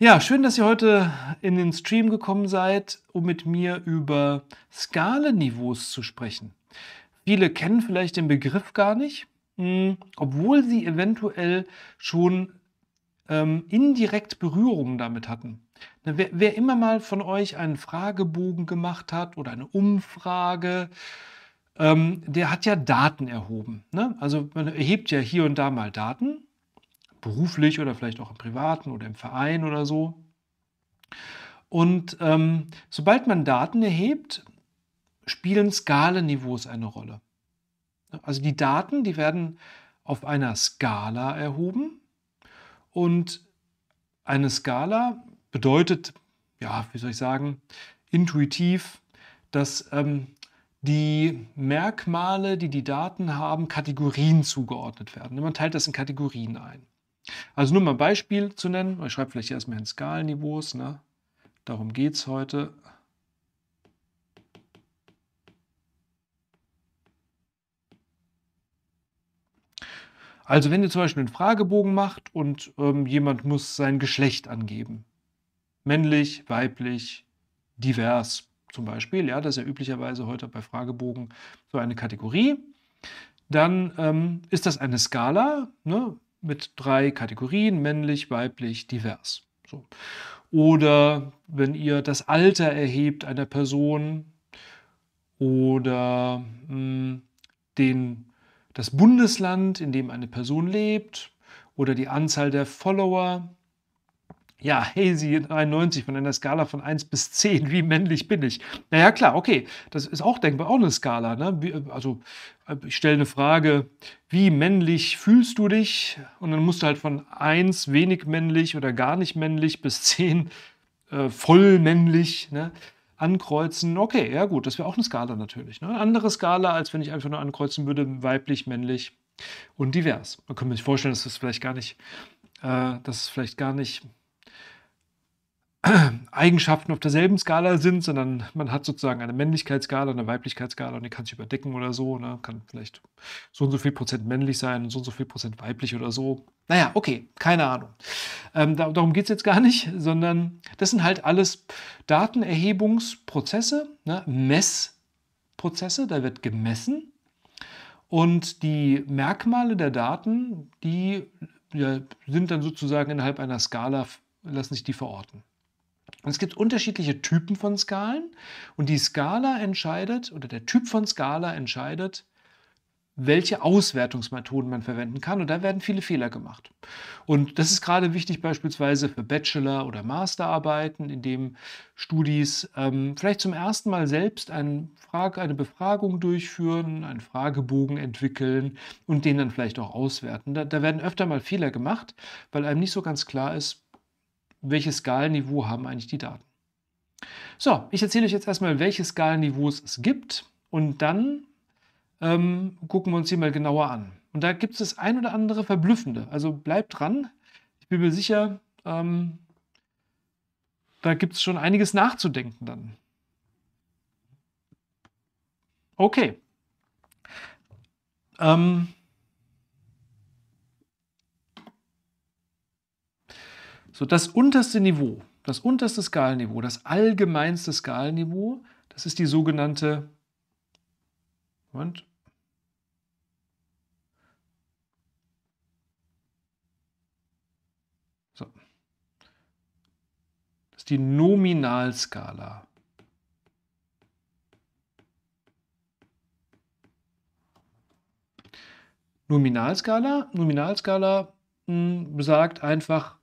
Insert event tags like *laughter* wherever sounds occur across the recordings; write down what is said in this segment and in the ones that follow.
Ja, schön, dass ihr heute in den Stream gekommen seid, um mit mir über Skaleniveaus zu sprechen. Viele kennen vielleicht den Begriff gar nicht, hm, obwohl sie eventuell schon ähm, indirekt Berührungen damit hatten. wer, wer immer mal von euch einen Fragebogen gemacht hat oder eine Umfrage, ähm, der hat ja Daten erhoben. Ne? Also man erhebt ja hier und da mal Daten beruflich oder vielleicht auch im privaten oder im Verein oder so. Und ähm, sobald man Daten erhebt, spielen Skalenniveaus eine Rolle. Also die Daten, die werden auf einer Skala erhoben und eine Skala bedeutet, ja, wie soll ich sagen, intuitiv, dass ähm, die Merkmale, die die Daten haben, Kategorien zugeordnet werden. Man teilt das in Kategorien ein. Also nur mal ein Beispiel zu nennen. Ich schreibe vielleicht erstmal in Skalenniveaus. Ne? Darum geht es heute. Also wenn ihr zum Beispiel einen Fragebogen macht und ähm, jemand muss sein Geschlecht angeben. Männlich, weiblich, divers zum Beispiel. Ja, das ist ja üblicherweise heute bei Fragebogen so eine Kategorie. Dann ähm, ist das eine Skala. Ne? mit drei Kategorien, männlich, weiblich, divers. So. Oder wenn ihr das Alter erhebt einer Person oder mh, hm, den, das Bundesland, in dem eine Person lebt oder die Anzahl der Follower ja, Hazy 93 von einer Skala von 1 bis 10. Wie männlich bin ich? Naja, klar, okay. Das ist auch denkbar, auch eine Skala. Ne? Wie, äh, also, äh, ich stelle eine Frage, wie männlich fühlst du dich? Und dann musst du halt von 1 wenig männlich oder gar nicht männlich bis 10 äh, voll männlich ne? ankreuzen. Okay, ja, gut, das wäre auch eine Skala natürlich. Ne? Eine andere Skala, als wenn ich einfach nur ankreuzen würde, weiblich, männlich und divers. Man könnte sich vorstellen, dass das vielleicht gar nicht, äh, dass es vielleicht gar nicht *clears throat* Eigenschaften auf derselben Skala sind, sondern man hat sozusagen eine Männlichkeitsskala, eine Weiblichkeitsskala und die kann sich überdecken oder so. Ne? Kann vielleicht so und so viel Prozent männlich sein und so und so viel Prozent weiblich oder so. Naja, okay, keine Ahnung. Ähm, darum geht es jetzt gar nicht, sondern das sind halt alles Datenerhebungsprozesse, ne? Messprozesse, da wird gemessen. Und die Merkmale der Daten, die ja, sind dann sozusagen innerhalb einer Skala, lassen sich die verorten es gibt unterschiedliche Typen von Skalen und die Skala entscheidet oder der Typ von Skala entscheidet, welche Auswertungsmethoden man verwenden kann. Und da werden viele Fehler gemacht. Und das ist gerade wichtig beispielsweise für Bachelor- oder Masterarbeiten, in dem Studis ähm, vielleicht zum ersten Mal selbst eine, Frage, eine Befragung durchführen, einen Fragebogen entwickeln und den dann vielleicht auch auswerten. Da, da werden öfter mal Fehler gemacht, weil einem nicht so ganz klar ist, welches Skalenniveau haben eigentlich die Daten. So, ich erzähle euch jetzt erstmal, welche Skalenniveaus es gibt und dann ähm, gucken wir uns die mal genauer an. Und da gibt es das ein oder andere Verblüffende. Also bleibt dran. Ich bin mir sicher, ähm, da gibt es schon einiges nachzudenken dann. Okay. Ähm, So das unterste Niveau, das unterste Skalenniveau, das allgemeinste Skalenniveau, das ist die sogenannte Moment. So. Das ist die Nominalskala. Nominalskala, Nominalskala mh, hm, besagt einfach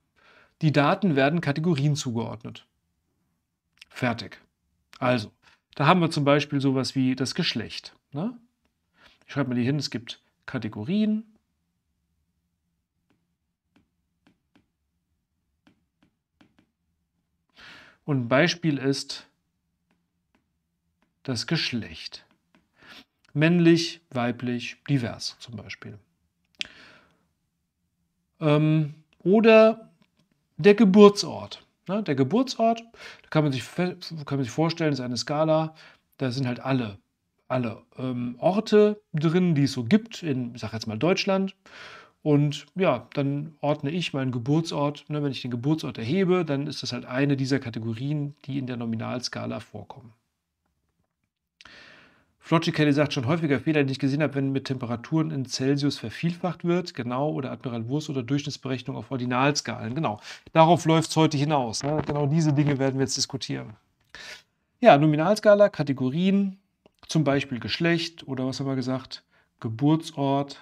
die Daten werden Kategorien zugeordnet. Fertig. Also, da haben wir zum Beispiel sowas wie das Geschlecht. Ne? Ich schreibe mal hier hin, es gibt Kategorien. Und ein Beispiel ist das Geschlecht. Männlich, weiblich, divers zum Beispiel. Ähm, oder der Geburtsort. Ne? Der Geburtsort, da kann man, sich, kann man sich vorstellen, ist eine Skala, da sind halt alle, alle ähm, Orte drin, die es so gibt, in, ich sage jetzt mal Deutschland. Und ja, dann ordne ich meinen Geburtsort. Ne? Wenn ich den Geburtsort erhebe, dann ist das halt eine dieser Kategorien, die in der Nominalskala vorkommen. Flocci Kelly sagt schon häufiger Fehler, die ich gesehen habe, wenn mit Temperaturen in Celsius vervielfacht wird, genau, oder Admiral Wurst oder Durchschnittsberechnung auf Ordinalskalen, genau. Darauf läuft es heute hinaus. Ne? Genau diese Dinge werden wir jetzt diskutieren. Ja, Nominalskala, Kategorien, zum Beispiel Geschlecht oder was haben wir gesagt, Geburtsort.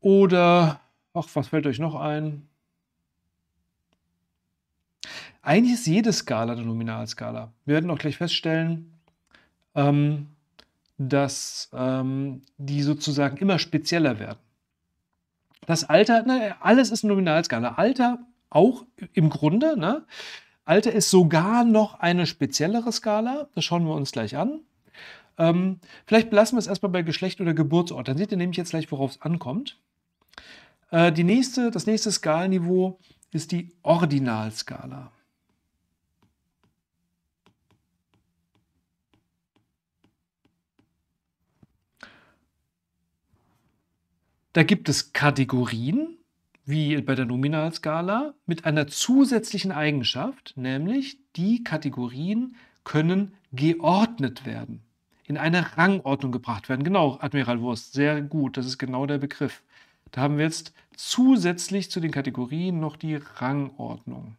Oder, ach, was fällt euch noch ein? Eigentlich ist jede Skala eine Nominalskala. Wir werden auch gleich feststellen, ähm, dass ähm, die sozusagen immer spezieller werden. Das Alter, na, ne, alles ist eine Nominalskala. Alter auch im Grunde. Ne? Alter ist sogar noch eine speziellere Skala. Das schauen wir uns gleich an. Ähm, vielleicht belassen wir es erstmal bei Geschlecht oder Geburtsort. Dann seht ihr nämlich jetzt gleich, worauf es ankommt. Äh, die nächste, das nächste Skalenniveau ist die Ordinalskala. Da gibt es Kategorien, wie bei der Nominalskala, mit einer zusätzlichen Eigenschaft, nämlich die Kategorien können geordnet werden, in eine Rangordnung gebracht werden. Genau, Admiral Wurst, sehr gut, das ist genau der Begriff. Da haben wir jetzt zusätzlich zu den Kategorien noch die Rangordnung.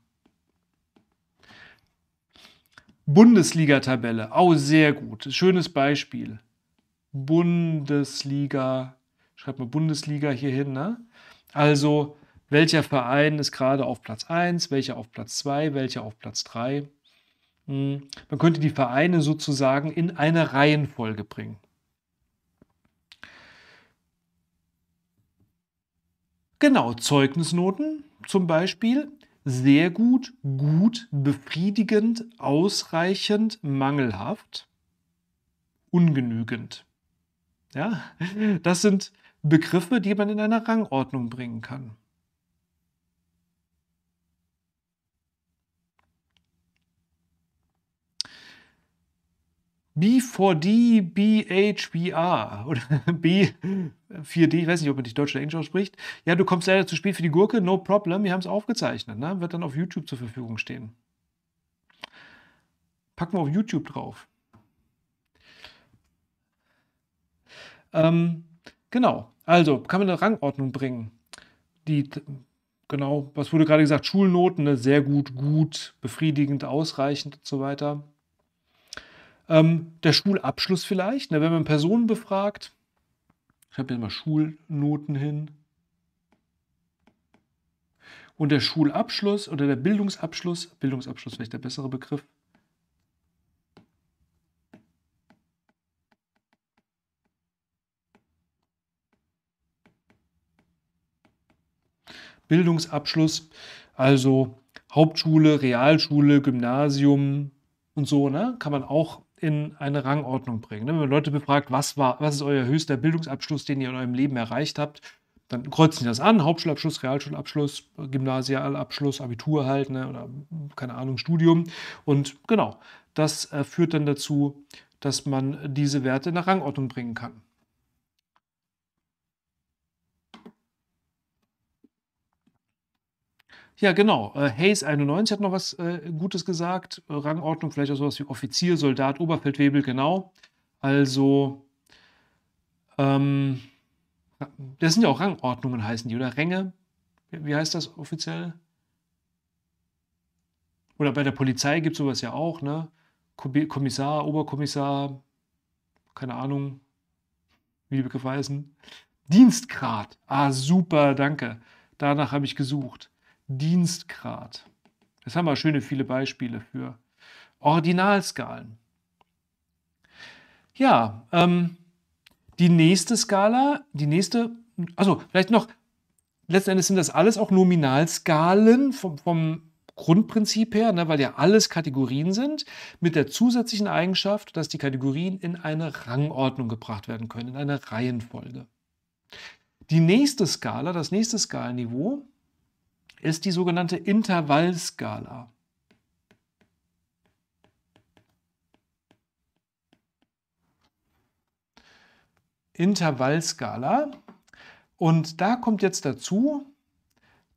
Bundesliga-Tabelle. Oh, sehr gut. Schönes Beispiel. Bundesliga-Tabelle schreibt mal Bundesliga hier hin. Ne? Also, welcher Verein ist gerade auf Platz 1, welcher auf Platz 2, welcher auf Platz 3? Hm, man könnte die Vereine sozusagen in eine Reihenfolge bringen. Genau, Zeugnisnoten zum Beispiel. Sehr gut, gut, befriedigend, ausreichend, mangelhaft, ungenügend. Ja, das sind Begriffe, die man in eine Rangordnung bringen kann. B4D, BH, BHBR oder *laughs* B4D, ich weiß nicht, ob man dich Deutsch oder Englisch ausspricht. Ja, du kommst leider zu spät für die Gurke, no problem, wir haben es aufgezeichnet, ne? wird dann auf YouTube zur Verfügung stehen. Packen wir auf YouTube drauf. Ähm, genau. Also, kann man eine Rangordnung bringen? Die, genau, was wurde gerade gesagt, Schulnoten, ne? sehr gut, gut, befriedigend, ausreichend und so weiter. Ähm, der Schulabschluss vielleicht, ne? wenn man Personen befragt. Ich habe hier mal Schulnoten hin. Und der Schulabschluss oder der Bildungsabschluss, Bildungsabschluss vielleicht der bessere Begriff, Bildungsabschluss, also Hauptschule, Realschule, Gymnasium und so, ne? kann man auch in eine Rangordnung bringen. Ne? Wenn man Leute befragt, was, war, was ist euer höchster Bildungsabschluss, den ihr in eurem Leben erreicht habt, dann kreuzen die das an, Hauptschulabschluss, Realschulabschluss, Gymnasialabschluss, Abitur halt, ne? oder keine Ahnung, Studium. Und genau, das äh, führt dann dazu, dass man diese Werte in eine Rangordnung bringen kann. Ja, genau. Äh, Hayes 91 hat noch was äh, Gutes gesagt. Äh, Rangordnung, vielleicht auch sowas wie Offizier, Soldat, Oberfeldwebel, genau. Also, ähm, das sind ja auch Rangordnungen, heißen die, oder Ränge? Wie heißt das offiziell? Oder bei der Polizei gibt es sowas ja auch, ne? Kommissar, Oberkommissar, keine Ahnung, wie die Begriffe heißen. Dienstgrad. Ah, super, danke. Danach habe ich gesucht. Dienstgrad. Das haben wir schöne viele Beispiele für. Ordinalskalen. Ja, ähm, die nächste Skala, die nächste, also vielleicht noch, letzten Endes sind das alles auch Nominalskalen vom, vom Grundprinzip her, ne, weil ja alles Kategorien sind, mit der zusätzlichen Eigenschaft, dass die Kategorien in eine Rangordnung gebracht werden können, in eine Reihenfolge. Die nächste Skala, das nächste Skalenniveau, ist die sogenannte Intervallskala. Intervallskala. Und da kommt jetzt dazu,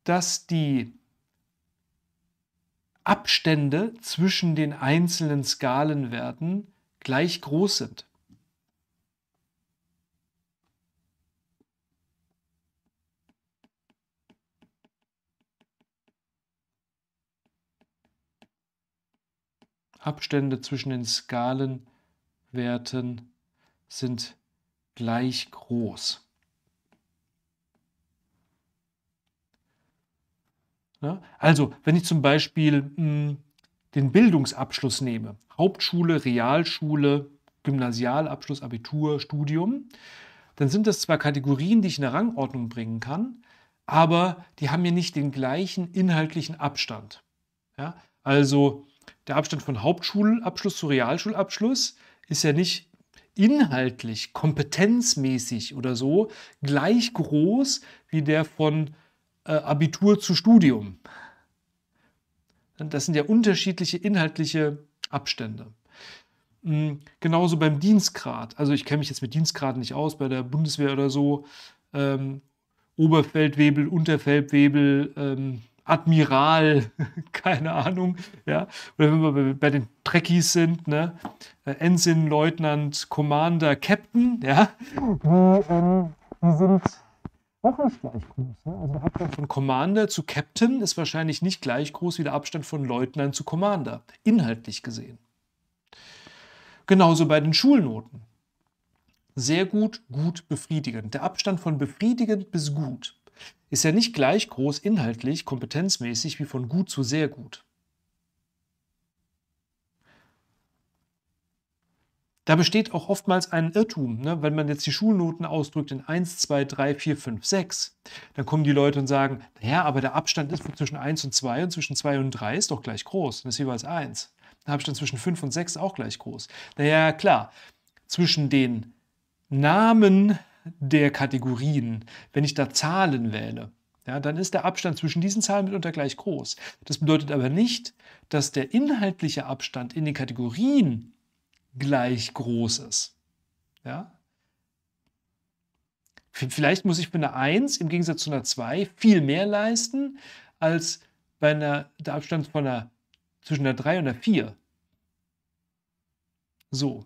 dass die Abstände zwischen den einzelnen Skalenwerten gleich groß sind. Abstände zwischen den Skalenwerten sind gleich groß. Ja, also, wenn ich zum Beispiel mh, hm, den Bildungsabschluss nehme, Hauptschule, Realschule, Gymnasialabschluss, Abitur, Studium, dann sind das zwar Kategorien, die ich in eine Rangordnung bringen kann, aber die haben ja nicht den gleichen inhaltlichen Abstand. Ja, also der Abstand von Hauptschulabschluss zu Realschulabschluss ist ja nicht inhaltlich, kompetenzmäßig oder so gleich groß wie der von äh, Abitur zu Studium. Das sind ja unterschiedliche inhaltliche Abstände. Mhm. Genauso beim Dienstgrad. Also ich kenne mich jetzt mit Dienstgraden nicht aus, bei der Bundeswehr oder so. Ähm, Oberfeldwebel, Unterfeldwebel, ähm, Admiral, *laughs* keine Ahnung, ja, oder wenn wir bei den Trekkies sind, ne, äh, Ensign, Leutnant, Commander, Captain, ja, die, ähm, die sind auch nicht gleich groß. Ne? Also der Abstand von Commander zu Captain ist wahrscheinlich nicht gleich groß wie der Abstand von Leutnant zu Commander, inhaltlich gesehen. Genauso bei den Schulnoten. Sehr gut, gut, befriedigend. Der Abstand von befriedigend bis gut ist ja nicht gleich groß inhaltlich, kompetenzmäßig wie von gut zu sehr gut. Da besteht auch oftmals ein Irrtum. Ne? Wenn man jetzt die Schulnoten ausdrückt in 1, 2, 3, 4, 5, 6, dann kommen die Leute und sagen, naja, aber der Abstand ist zwischen 1 und 2 und zwischen 2 und 3 ist doch gleich groß. Das ist jeweils 1. Dann habe ich dann zwischen 5 und 6 auch gleich groß. Naja, klar, zwischen den Namen der Kategorien, wenn ich da Zahlen wähle, ja, dann ist der Abstand zwischen diesen Zahlen mitunter gleich groß. Das bedeutet aber nicht, dass der inhaltliche Abstand in den Kategorien gleich groß ist. Ja? Vielleicht muss ich bei einer 1 im Gegensatz zu einer 2 viel mehr leisten als bei einer, der Abstand von einer, zwischen einer 3 und einer 4. So,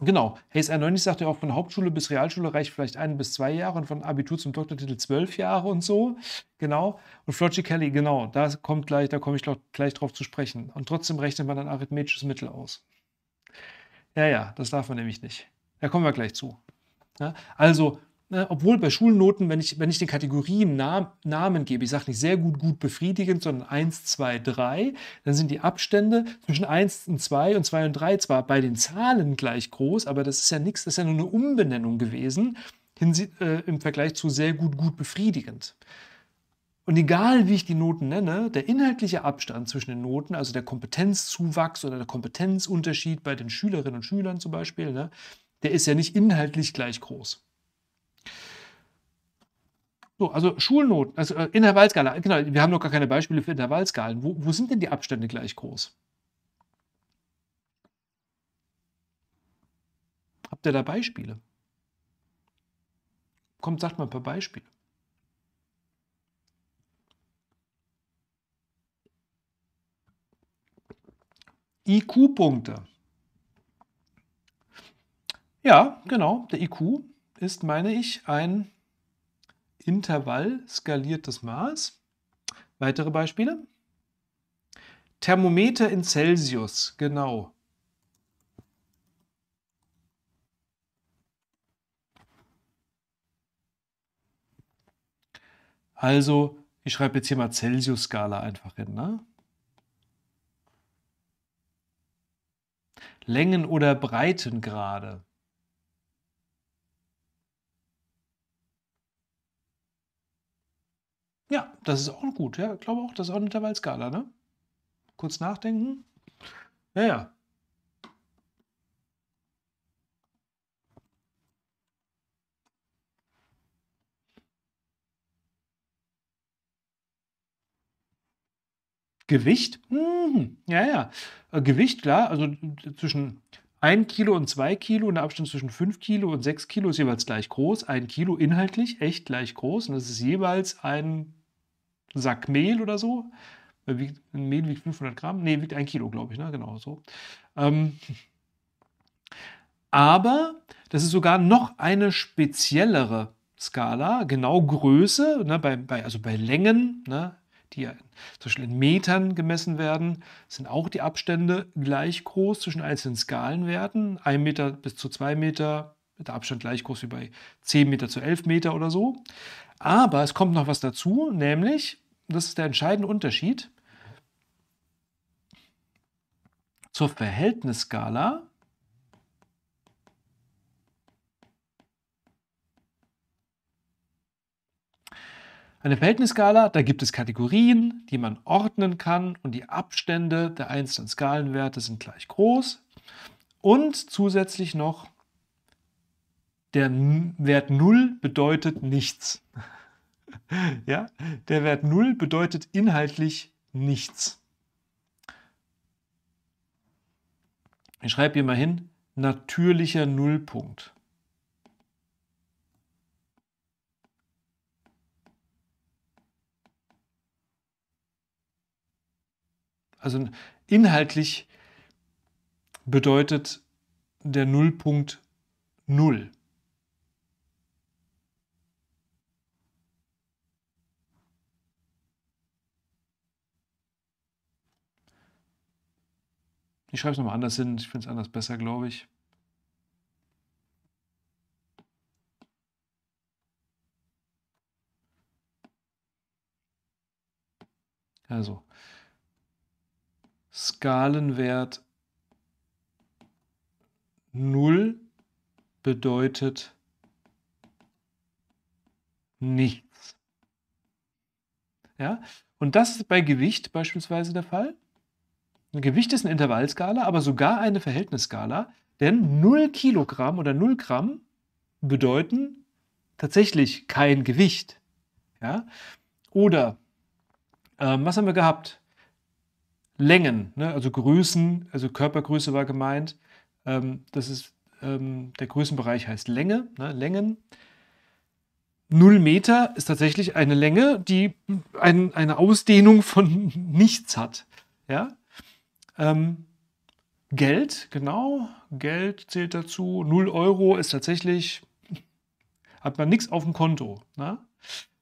Genau. Hayes R90 sagt ja auch, von Hauptschule bis Realschule reicht vielleicht ein bis zwei Jahre und von Abitur zum Doktortitel zwölf Jahre und so. Genau. Und Floggy Kelly, genau, da kommt gleich, da komme ich glaub, gleich drauf zu sprechen. Und trotzdem rechnet man ein arithmetisches Mittel aus. Ja, ja, das darf man nämlich nicht. Da kommen wir gleich zu. Ja? Also Ne, obwohl bei Schulnoten, wenn ich, wenn ich den Kategorien Nam Namen gebe, ich sage nicht sehr gut, gut befriedigend, sondern 1, 2, 3, dann sind die Abstände zwischen 1 und 2 und 2 und 3 zwar bei den Zahlen gleich groß, aber das ist ja nichts, das ist ja nur eine Umbenennung gewesen äh, im Vergleich zu sehr gut, gut befriedigend. Und egal, wie ich die Noten nenne, der inhaltliche Abstand zwischen den Noten, also der Kompetenzzuwachs oder der Kompetenzunterschied bei den Schülerinnen und Schülern zum Beispiel, ne, der ist ja nicht inhaltlich gleich groß. So, also Schulnoten, also äh, Intervallskala, genau, wir haben noch gar keine Beispiele für Intervallskalen. Wo, wo sind denn die Abstände gleich groß? Habt ihr da Beispiele? Kommt, sagt mal ein paar Beispiele. IQ-Punkte. Ja, genau, der IQ ist, meine ich, ein Intervall skaliertes Maß. Weitere Beispiele? Thermometer in Celsius, genau. Also, ich schreibe jetzt hier mal Celsius-Skala einfach hin. Ne? Längen- oder Breitengrade. Ja, das ist auch gut. Ja, ich glaube auch, das ist auch eine Intervallskala, ne? Kurz nachdenken. Ja, ja. Gewicht? Hm, ja, ja. Äh, Gewicht, klar. Also äh, zwischen 1 Kilo und 2 Kilo und der Abstand zwischen 5 Kilo und 6 Kilo ist jeweils gleich groß. 1 Kilo inhaltlich echt gleich groß und das ist jeweils ein Sack Mehl oder so. Äh, ein Mehl wiegt 500 Gramm. Nee, wiegt ein Kilo, glaube ich. Ne? Genau so. Ähm, *laughs* aber das ist sogar noch eine speziellere Skala, genau Größe, ne, bei, bei, also bei Längen, ne, die ja zum Beispiel in Metern gemessen werden, sind auch die Abstände gleich groß zwischen einzelnen Skalenwerten, 1 Meter bis zu 2 Meter, mit der Abstand gleich groß wie bei 10 Meter zu 11 Meter oder so. Aber es kommt noch was dazu, nämlich, das ist der entscheidende Unterschied, zur Verhältnisskala Eine Verhältnisskala, da gibt es Kategorien, die man ordnen kann und die Abstände der einzelnen Skalenwerte sind gleich groß. Und zusätzlich noch der Wert 0 bedeutet nichts. *laughs* ja, der Wert 0 bedeutet inhaltlich nichts. Ich schreibe hier mal hin, natürlicher Nullpunkt. Also inhaltlich bedeutet der Nullpunkt Null. Ich schreibe es nochmal anders hin. Ich finde es anders besser, glaube ich. Also, Skalenwert 0 bedeutet nichts. Ja? Und das ist bei Gewicht beispielsweise der Fall. Ein Gewicht ist eine Intervallskala, aber sogar eine Verhältnisskala, denn 0 Kilogramm oder 0 Gramm bedeuten tatsächlich kein Gewicht. Ja? Oder ähm, was haben wir gehabt? Längen, ne? also Größen, also Körpergröße war gemeint. Ähm, das ist ähm, der Größenbereich heißt Länge, ne? Längen. 0 Meter ist tatsächlich eine Länge, die ein, eine Ausdehnung von *laughs* nichts hat. Ja? Ähm, Geld, genau, Geld zählt dazu. 0 Euro ist tatsächlich, hat man nichts auf dem Konto. Ne?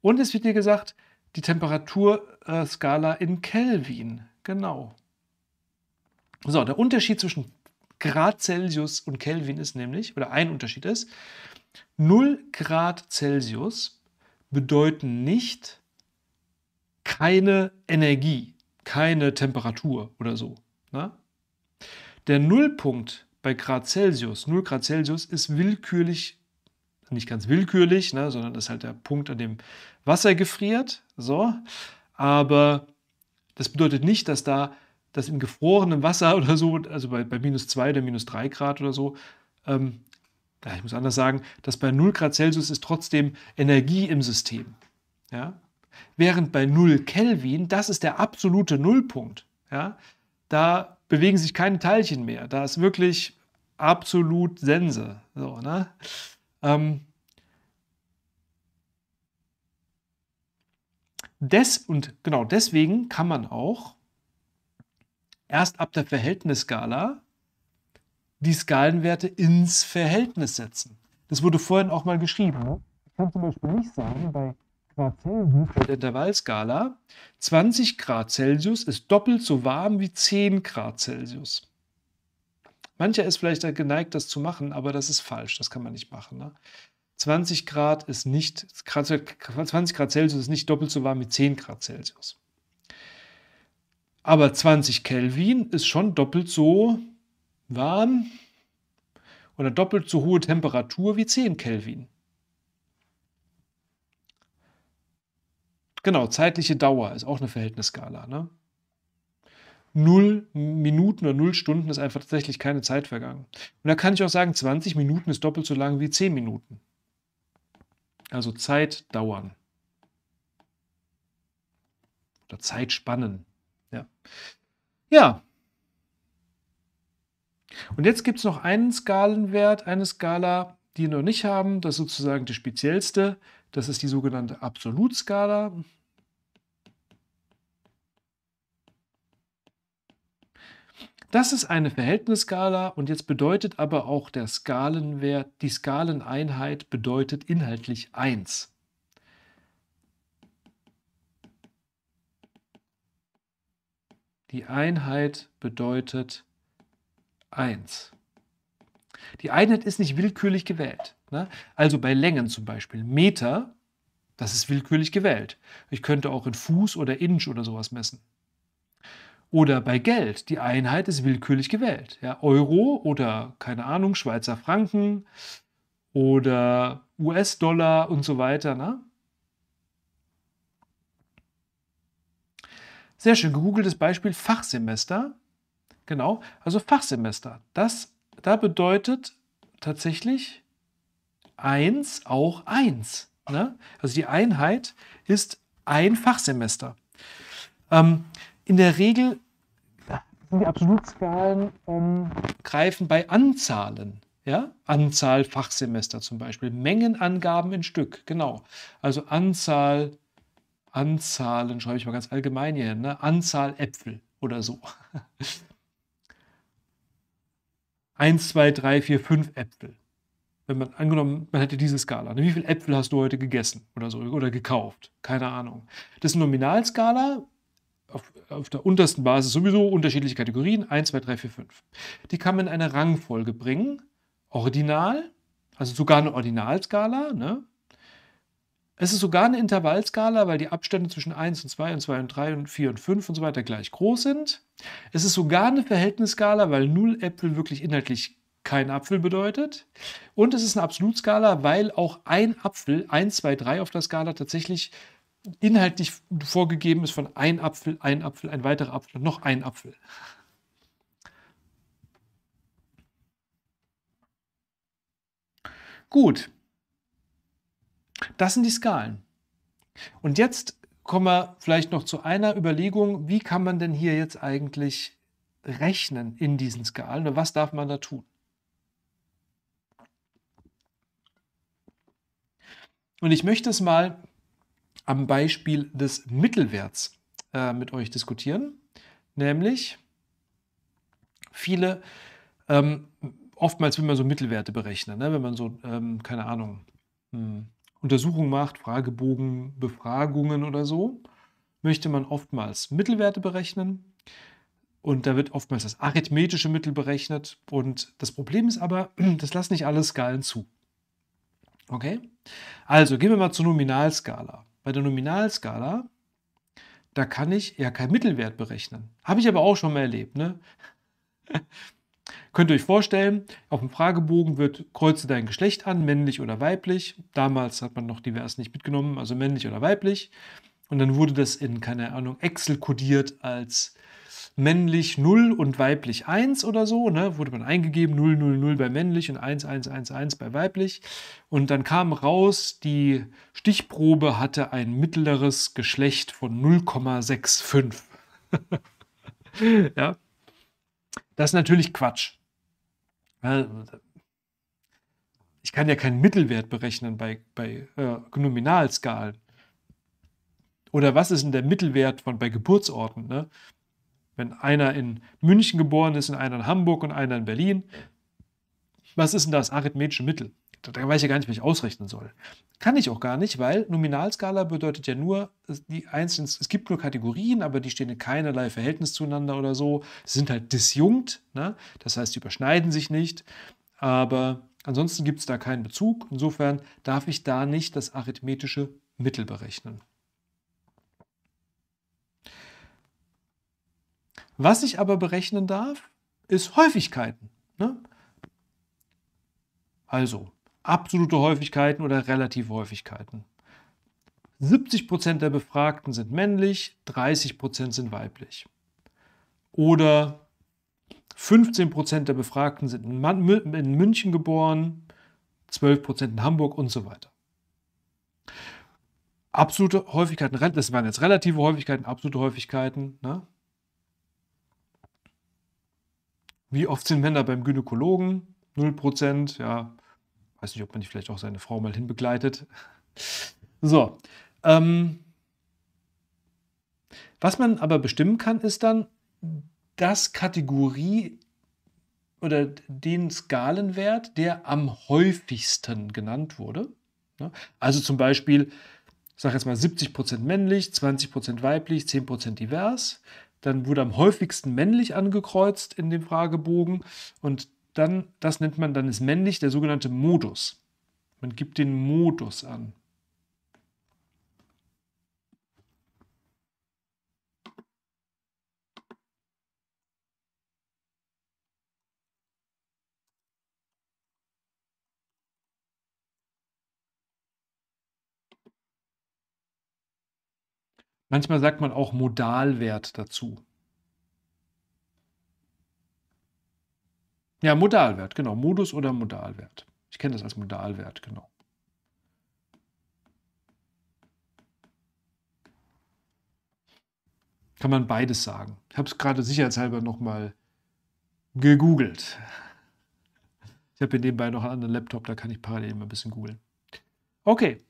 Und es wird dir gesagt, die Temperaturskala in Kelvin, genau. So, der Unterschied zwischen Grad Celsius und Kelvin ist nämlich, oder ein Unterschied ist, 0 Grad Celsius bedeuten nicht keine Energie, keine Temperatur oder so. Na? Der Nullpunkt bei Grad Celsius, 0 Grad Celsius, ist willkürlich, nicht ganz willkürlich, ne, sondern ist halt der Punkt, an dem Wasser gefriert. So. Aber das bedeutet nicht, dass da das in gefrorenem Wasser *laughs* oder so, also bei, bei minus 2 oder minus 3 Grad oder so, ähm, ich muss anders sagen, dass bei 0 Grad Celsius ist trotzdem Energie im System. Ja? Während bei 0 Kelvin, das ist der absolute Nullpunkt. Ja? da bewegen sich keine Teilchen mehr. Da ist wirklich absolut Sense. So, ne? ähm, des, und genau deswegen kann man auch erst ab der Verhältnisskala die Skalenwerte ins Verhältnis setzen. Das wurde vorhin auch mal geschrieben. Ich kann zum Beispiel nicht sagen, bei Grad Celsius laut Intervallskala. 20 Grad Celsius ist doppelt so warm wie 10 Grad Celsius. Mancher ist vielleicht geneigt, das zu machen, aber das ist falsch. Das kann man nicht machen. Ne? 20 Grad ist nicht 20 Grad Celsius ist nicht doppelt so warm wie 10 Grad Celsius. Aber 20 Kelvin ist schon doppelt so warm oder doppelt so hohe Temperatur wie 10 Kelvin. Genau, zeitliche Dauer ist auch eine Verhältnisskala. Ne? Null Minuten oder null Stunden ist einfach tatsächlich keine Zeit vergangen. Und da kann ich auch sagen, 20 Minuten ist doppelt so lang wie 10 Minuten. Also Zeit dauern. Oder Zeitspannen. Ja. ja. Und jetzt gibt es noch einen Skalenwert, eine Skala, die wir noch nicht haben. Das ist sozusagen die speziellste. Das ist die sogenannte Absolutskala. Das ist eine Verhältnisskala und jetzt bedeutet aber auch der Skalenwert, die Skaleneinheit bedeutet inhaltlich 1. Die Einheit bedeutet 1. Die Einheit ist nicht willkürlich gewählt. Ne? Also bei Längen zum Beispiel. Meter, das ist willkürlich gewählt. Ich könnte auch in Fuß oder Inch oder sowas messen oder bei Geld. Die Einheit ist willkürlich gewählt. Ja, Euro oder keine Ahnung, Schweizer Franken oder US-Dollar und so weiter. Ne? Sehr schön gegoogeltes Beispiel Fachsemester. Genau, also Fachsemester. Das da bedeutet tatsächlich 1 auch 1. Ne? Also die Einheit ist ein Fachsemester. Ähm, in der Regel sind die Absolutskalen ähm, greifen bei Anzahlen. Ja? Anzahl Fachsemester zum Beispiel, Mengenangaben in Stück, genau. Also Anzahl, Anzahlen schreibe ich mal ganz allgemein hier ne? Anzahl Äpfel oder so. 1, 2, 3, 4, 5 Äpfel. Wenn man angenommen, man hätte diese Skala. Ne? Wie viele Äpfel hast du heute gegessen oder so oder gekauft? Keine Ahnung. Das ist eine Nominalskala, auf, auf, der untersten Basis sowieso unterschiedliche Kategorien, 1, 2, 3, 4, 5. Die kann man in eine Rangfolge bringen, ordinal, also sogar eine Ordinalskala. Ne? Es ist sogar eine Intervallskala, weil die Abstände zwischen 1 und 2 und 2 und 3 und 4 und 5 und so weiter gleich groß sind. Es ist sogar eine Verhältnisskala, weil 0 Äpfel wirklich inhaltlich kein Apfel bedeutet. Und es ist eine Absolutskala, weil auch ein Apfel, 1, 2, 3 auf der Skala tatsächlich äh, inhaltlich vorgegeben ist von ein Apfel, ein Apfel, ein weiterer Apfel und noch ein Apfel. Gut. Das sind die Skalen. Und jetzt kommen wir vielleicht noch zu einer Überlegung, wie kann man denn hier jetzt eigentlich rechnen in diesen Skalen und was darf man da tun? Und ich möchte es mal am Beispiel des Mittelwerts äh, mit euch diskutieren. Nämlich viele, ähm, oftmals will man so Mittelwerte berechnen, ne? wenn man so, ähm, keine Ahnung, mh, hm, Untersuchungen macht, Fragebogen, Befragungen oder so, möchte man oftmals Mittelwerte berechnen. Und da wird oftmals das arithmetische Mittel berechnet. Und das Problem ist aber, *clears throat* das lassen nicht alle Skalen zu. Okay? Also gehen wir mal zur Nominalskala bei der Nominalskala, da kann ich ja keinen Mittelwert berechnen. Habe ich aber auch schon mal erlebt. Ne? *laughs* Könnt ihr euch vorstellen, auf dem Fragebogen wird, kreuze dein Geschlecht an, männlich oder weiblich. Damals hat man noch divers nicht mitgenommen, also männlich oder weiblich. Und dann wurde das in, keine Ahnung, Excel kodiert als männlich 0 und weiblich 1 oder so, ne? wurde man eingegeben, 000 bei männlich und 1111 bei weiblich. Und dann kam raus, die Stichprobe hatte ein mittleres Geschlecht von 0,65. *laughs* ja. Das ist natürlich Quatsch. Ich kann ja keinen Mittelwert berechnen bei, bei äh, Nominalskalen. Oder was ist denn der Mittelwert von bei Geburtsorten? Ne? Wenn einer in München geboren ist, und einer in Hamburg und einer in Berlin, was ist denn das arithmetische Mittel? Da weiß ich ja gar nicht, wie ich ausrechnen soll. Kann ich auch gar nicht, weil Nominalskala bedeutet ja nur, die einzelnen, es gibt nur Kategorien, aber die stehen in keinerlei Verhältnis zueinander oder so, Sie sind halt disjunkt, ne? das heißt, sie überschneiden sich nicht, aber ansonsten gibt es da keinen Bezug. Insofern darf ich da nicht das arithmetische Mittel berechnen. Was ich aber berechnen darf, ist Häufigkeiten. Ne? Also absolute Häufigkeiten oder relative Häufigkeiten. 70% der Befragten sind männlich, 30% sind weiblich. Oder 15% der Befragten sind in München geboren, 12% in Hamburg und so weiter. Absolute Häufigkeiten, das waren jetzt relative Häufigkeiten, absolute Häufigkeiten. Ne? Wie oft sind Männer beim Gynäkologen? 0%, ja. Weiß nicht, ob man nicht vielleicht auch seine Frau mal hinbegleitet. So. Ähm, was man aber bestimmen kann, ist dann, das Kategorie oder den Skalenwert, der am häufigsten genannt wurde. Ne? Also zum Beispiel, ich sage jetzt mal 70% männlich, 20% weiblich, 10% divers. Dann wurde am häufigsten männlich angekreuzt in dem Fragebogen. Und dann, das nennt man dann ist männlich, der sogenannte Modus. Man gibt den Modus an. Manchmal sagt man auch Modalwert dazu. Ja, Modalwert, genau. Modus oder Modalwert. Ich kenne das als Modalwert, genau. Kann man beides sagen. Ich habe es gerade sicherheitshalber nochmal gegoogelt. Ich habe hier nebenbei noch einen anderen Laptop, da kann ich parallel mal ein bisschen googeln. Okay.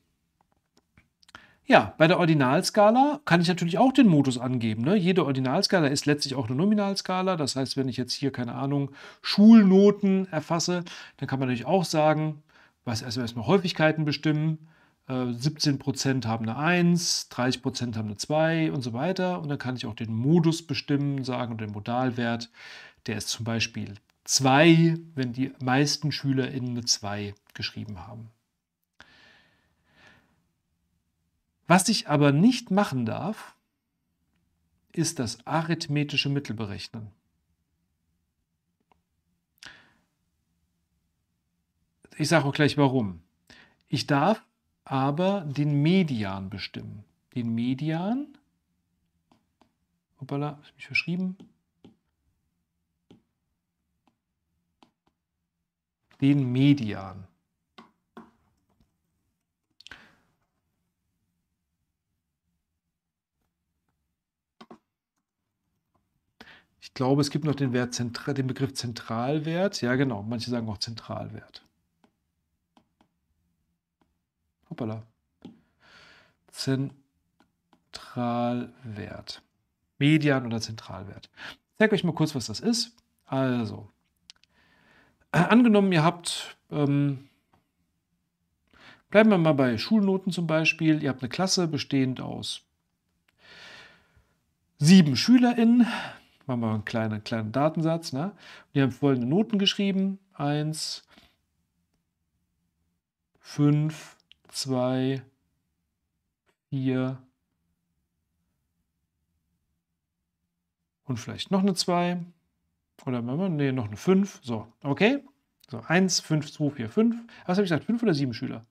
Ja, bei der Ordinalskala kann ich natürlich auch den Modus angeben. Ne? Jede Ordinalskala ist letztlich auch eine Nominalskala. Das heißt, wenn ich jetzt hier, keine Ahnung, Schulnoten erfasse, dann kann man natürlich auch sagen, was also erstmal Häufigkeiten bestimmen. 17% äh, haben eine 1, 30% haben eine 2 und so weiter. Und dann kann ich auch den Modus bestimmen, sagen, und den Modalwert, der ist zum Beispiel 2, wenn die meisten SchülerInnen eine 2 geschrieben haben. Was ich aber nicht machen darf, ist das arithmetische Mittel berechnen. Ich sage auch gleich warum. Ich darf aber den Median bestimmen. Den Median, hoppala, habe ich verschrieben, den Median. Ich glaube, es gibt noch den, Wert Zentra den Begriff Zentralwert. Ja, genau. Manche sagen auch Zentralwert. Hoppala. Zentralwert. Median oder Zentralwert. Ich zeige euch mal kurz, was das ist. Also, äh, *clears throat* angenommen, ihr habt, ähm, bleiben wir mal bei Schulnoten zum Beispiel, ihr habt eine Klasse bestehend aus sieben SchülerInnen, machen wir einen kleinen, kleinen Datensatz. Ne? die haben folgende Noten geschrieben. 1, 5, 2, 4 und vielleicht noch eine 2 oder nee, noch eine 5. So, okay. So, 1, 5, 2, 4, 5. Was habe ich gesagt? 5 oder 7 Schüler?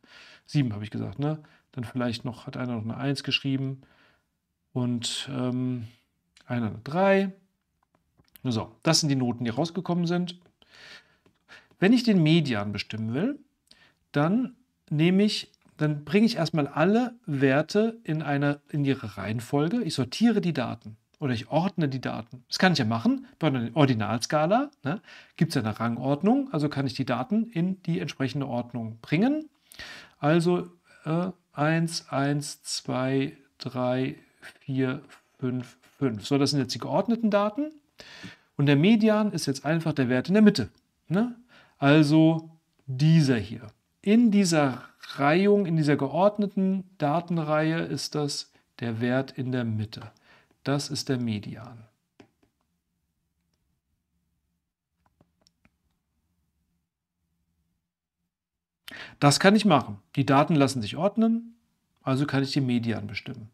7 habe ich gesagt, ne? Dann vielleicht noch, hat einer noch eine 1 geschrieben und ähm, einer eine 3 so, das sind die Noten, die rausgekommen sind. Wenn ich den Median bestimmen will, dann nehme ich, dann bringe ich erstmal alle Werte in, eine, in ihre Reihenfolge. Ich sortiere die Daten oder ich ordne die Daten. Das kann ich ja machen. Bei einer Ordinalskala ne, gibt es eine Rangordnung, also kann ich die Daten in die entsprechende Ordnung bringen. Also äh, 1, 1, 2, 3, 4, 5, 5. So, das sind jetzt die geordneten Daten. Und der Median ist jetzt einfach der Wert in der Mitte. Ne? Also dieser hier. In dieser Reihung, in dieser geordneten Datenreihe ist das der Wert in der Mitte. Das ist der Median. Das kann ich machen. Die Daten lassen sich ordnen, also kann ich den Median bestimmen.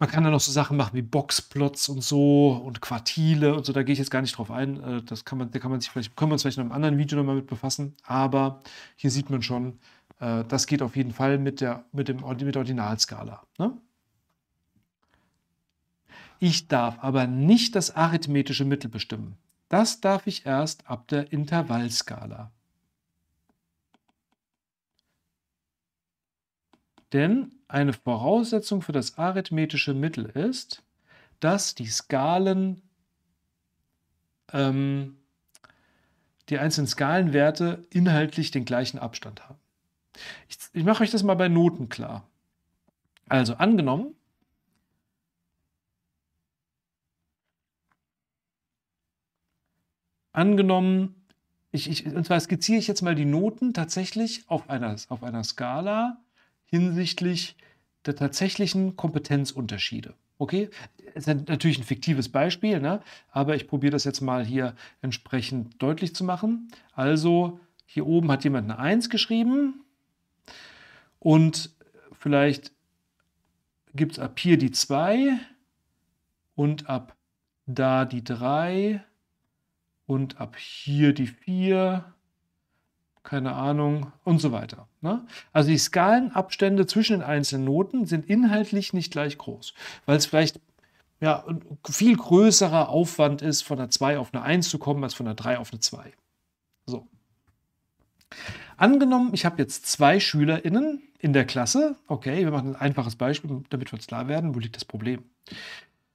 Man kann dann noch so Sachen machen wie Boxplots und so und Quartile und so. Da gehe ich jetzt gar nicht drauf ein. Äh, das kann man, da kann man sich vielleicht, können wir uns vielleicht in einem anderen Video nochmal mit befassen. Aber hier sieht man schon, äh, das geht auf jeden Fall mit der, mit dem, mit der Ordinalskala. Ne? Ich darf aber nicht das arithmetische Mittel bestimmen. Das darf ich erst ab der Intervallskala. Denn eine Voraussetzung für das arithmetische Mittel ist, dass die Skalen, ähm, die einzelnen Skalenwerte inhaltlich den gleichen Abstand haben. Ich, ich mache euch das mal bei Noten klar. Also angenommen, angenommen, ich, ich, und zwar skizziere ich jetzt mal die Noten tatsächlich auf einer, auf einer Skala hinsichtlich der tatsächlichen Kompetenzunterschiede. Okay, ist natürlich ein fiktives Beispiel, ne? aber ich probiere das jetzt mal hier entsprechend deutlich zu machen. Also hier oben hat jemand eine 1 geschrieben und vielleicht gibt es ab hier die 2 und ab da die 3 und ab hier die 4 keine Ahnung und so weiter. Ne? Also die Skalenabstände zwischen den einzelnen Noten sind inhaltlich nicht gleich groß, weil es vielleicht ja, ein viel größerer Aufwand ist, von einer 2 auf eine 1 zu kommen, als von einer 3 auf eine 2. So. Angenommen, ich habe jetzt zwei SchülerInnen in der Klasse. Okay, wir machen ein einfaches Beispiel, damit wir uns klar werden, wo liegt das Problem.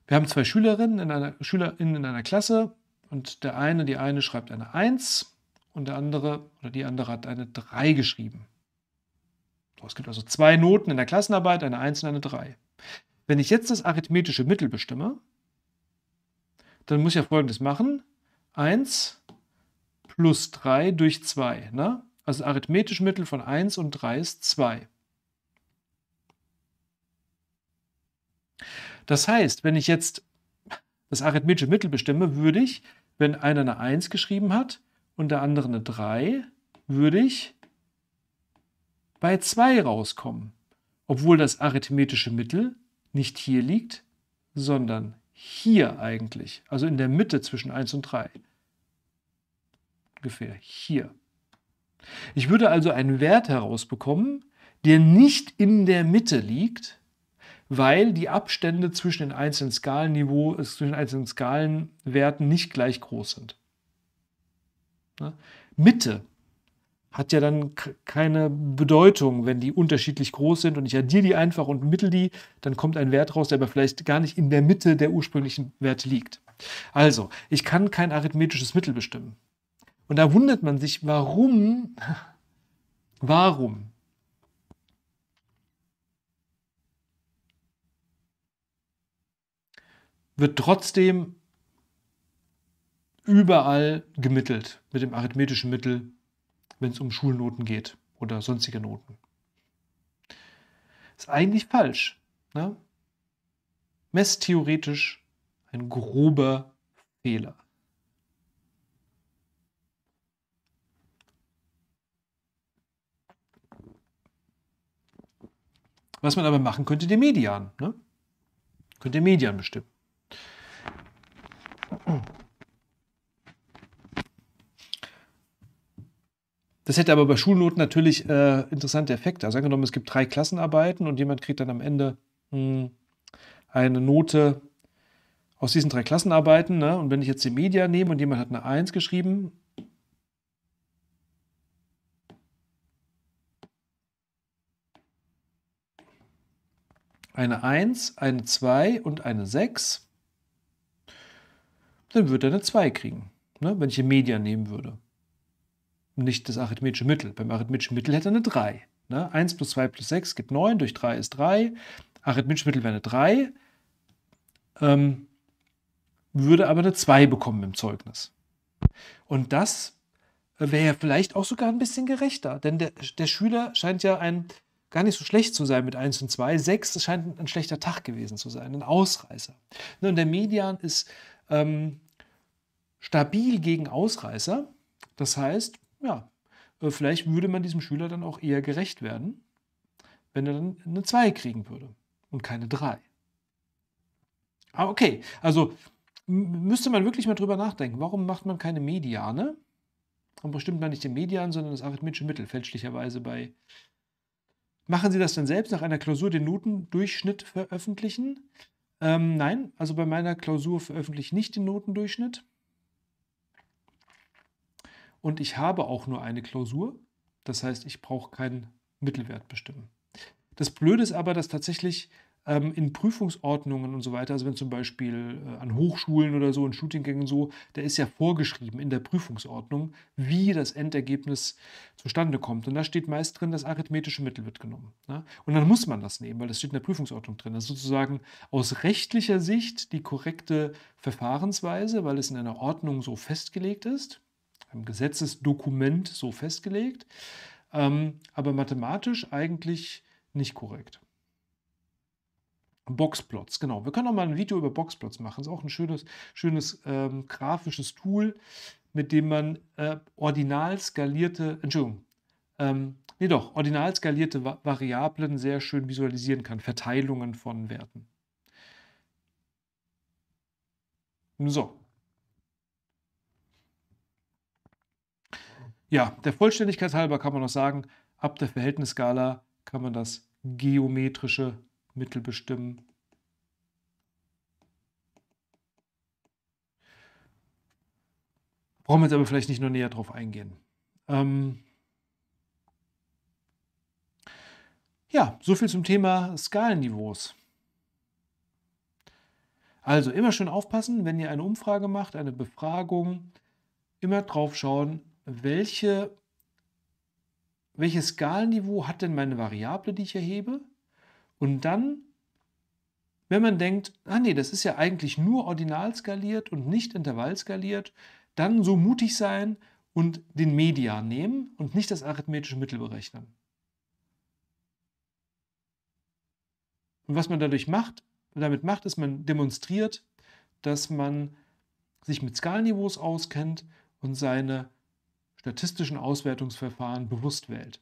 Wir haben zwei Schülerinnen in einer, SchülerInnen in einer Klasse und der eine, die eine schreibt eine 1 und der andere oder die andere hat eine 3 geschrieben. es gibt also zwei Noten in der Klassenarbeit, eine 1 und eine 3. Wenn ich jetzt das arithmetische Mittel bestimme, dann muss ich ja folgendes machen. 1 plus 3 durch 2. Ne? Also das arithmetische Mittel von 1 und 3 ist 2. Das heißt, wenn ich jetzt das arithmetische Mittel bestimme, würde ich, wenn einer eine 1 geschrieben hat, unter anderem eine 3, würde ich bei 2 rauskommen, obwohl das arithmetische Mittel nicht hier liegt, sondern hier eigentlich, also in der Mitte zwischen 1 und 3. Ungefähr hier. Ich würde also einen Wert herausbekommen, der nicht in der Mitte liegt, weil die Abstände zwischen den einzelnen Skalenniveau, äh, zwischen den einzelnen Skalenwerten nicht gleich groß sind. Ne? Mitte hat ja dann keine Bedeutung, wenn die unterschiedlich groß sind und ich addiere die einfach und mittel die, dann kommt ein Wert raus, der aber vielleicht gar nicht in der Mitte der ursprünglichen Werte liegt. Also, ich kann kein arithmetisches Mittel bestimmen. Und da wundert man sich, warum, *laughs* warum wird trotzdem überall gemittelt mit dem arithmetischen Mittel, wenn es um Schulnoten geht oder sonstige Noten. Ist eigentlich falsch. Ne? Messtheoretisch ein grober Fehler. Was man aber machen könnte, den Median. Ne? Könnte den Median bestimmen. Das hätte aber bei Schulnoten natürlich äh, interessante Effekte. Also angenommen, es gibt drei Klassenarbeiten und jemand kriegt dann am Ende mh, hm, eine Note aus diesen drei Klassenarbeiten. Ne? Und wenn ich jetzt die Media nehme und jemand hat eine 1 geschrieben, eine 1, eine 2 und eine 6, dann würde er eine 2 kriegen, ne? wenn ich die Media nehmen würde nicht das arithmetische Mittel. Beim arithmetischen Mittel hätte er eine 3. Ne? 1 plus 2 plus 6 gibt 9, durch 3 ist 3. Arithmetisches Mittel wäre eine 3, ähm, würde aber eine 2 bekommen im Zeugnis. Und das äh, wäre ja vielleicht auch sogar ein bisschen gerechter, denn der, der Schüler scheint ja ein, gar nicht so schlecht zu sein mit 1 und 2. 6, scheint ein schlechter Tag gewesen zu sein, ein Ausreißer. Ne, und der Median ist ähm, stabil gegen Ausreißer. Das heißt, ja, äh, vielleicht würde man diesem Schüler dann auch eher gerecht werden, wenn er dann eine 2 kriegen würde und keine 3. Ah, okay, also müsste man wirklich mal drüber nachdenken. Warum macht man keine Mediane? Und bestimmt man nicht den Median, sondern das arithmetische Mittel, fälschlicherweise bei. Machen Sie das dann selbst nach einer Klausur den Notendurchschnitt veröffentlichen? Ähm, nein, also bei meiner Klausur veröffentliche ich nicht den Notendurchschnitt und ich habe auch nur eine Klausur. Das heißt, ich brauche keinen Mittelwert bestimmen. Das Blöde ist aber, dass tatsächlich ähm, in Prüfungsordnungen und so weiter, also wenn zum Beispiel äh, an Hochschulen oder so, in Studiengängen so, da ist ja vorgeschrieben in der Prüfungsordnung, wie das Endergebnis zustande kommt. Und da steht meist drin, das arithmetische Mittel wird genommen. Ne? Und dann muss man das nehmen, weil das steht in der Prüfungsordnung drin. Das ist sozusagen aus rechtlicher Sicht die korrekte Verfahrensweise, weil es in einer Ordnung so festgelegt ist im Gesetzesdokument so festgelegt, ähm, aber mathematisch eigentlich nicht korrekt. Boxplots, genau. Wir können auch mal ein Video über Boxplots machen. Das Ist auch ein schönes, schönes ähm, grafisches Tool, mit dem man äh, ordinal skalierte, Entschuldigung, ähm, nee doch, ordinal skalierte Variablen sehr schön visualisieren kann, Verteilungen von Werten. So, ja, der Vollständigkeit halber kann man noch sagen, ab der Verhältnisskala kann man das geometrische Mittel bestimmen. Brauchen wir jetzt aber vielleicht nicht nur näher drauf eingehen. Ähm ja, so viel zum Thema Skalenniveaus. Also immer schön aufpassen, wenn ihr eine Umfrage macht, eine Befragung, immer drauf schauen, welche, welches Skalenniveau hat denn meine Variable, die ich erhebe? Und dann, wenn man denkt, ah nee, das ist ja eigentlich nur ordinal skaliert und nicht intervallskaliert, dann so mutig sein und den Median nehmen und nicht das arithmetische Mittel berechnen. Und was man dadurch macht, damit macht, ist, man demonstriert, dass man sich mit Skalenniveaus auskennt und seine statistischen Auswertungsverfahren bewusst wählt.